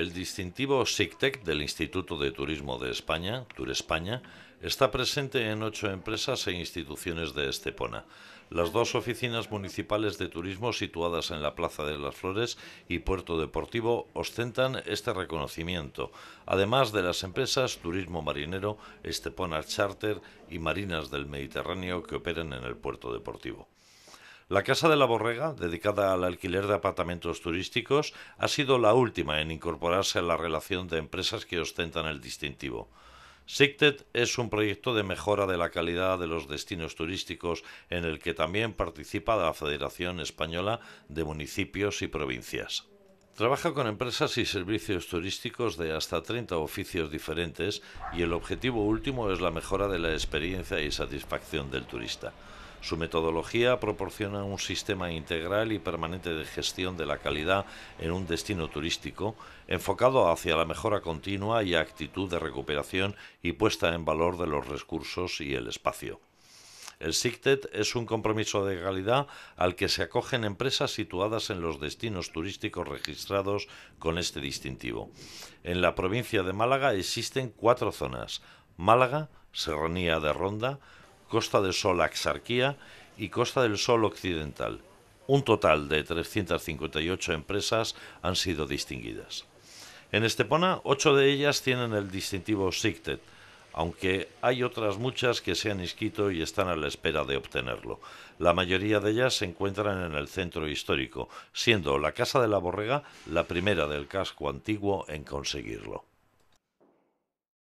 El distintivo SICTEC del Instituto de Turismo de España, Tour España, está presente en ocho empresas e instituciones de Estepona. Las dos oficinas municipales de turismo situadas en la Plaza de las Flores y Puerto Deportivo ostentan este reconocimiento, además de las empresas Turismo Marinero, Estepona Charter y Marinas del Mediterráneo que operan en el Puerto Deportivo. La Casa de la Borrega, dedicada al alquiler de apartamentos turísticos, ha sido la última en incorporarse a la relación de empresas que ostentan el distintivo. SICTED es un proyecto de mejora de la calidad de los destinos turísticos en el que también participa la Federación Española de Municipios y Provincias. Trabaja con empresas y servicios turísticos de hasta 30 oficios diferentes y el objetivo último es la mejora de la experiencia y satisfacción del turista. Su metodología proporciona un sistema integral y permanente de gestión de la calidad en un destino turístico enfocado hacia la mejora continua y actitud de recuperación y puesta en valor de los recursos y el espacio. El SICTET es un compromiso de calidad al que se acogen empresas situadas en los destinos turísticos registrados con este distintivo. En la provincia de Málaga existen cuatro zonas, Málaga, Serranía de Ronda, Costa del Sol Axarquía y Costa del Sol Occidental. Un total de 358 empresas han sido distinguidas. En Estepona, ocho de ellas tienen el distintivo SICTED, aunque hay otras muchas que se han inscrito y están a la espera de obtenerlo. La mayoría de ellas se encuentran en el centro histórico, siendo la Casa de la Borrega la primera del casco antiguo en conseguirlo.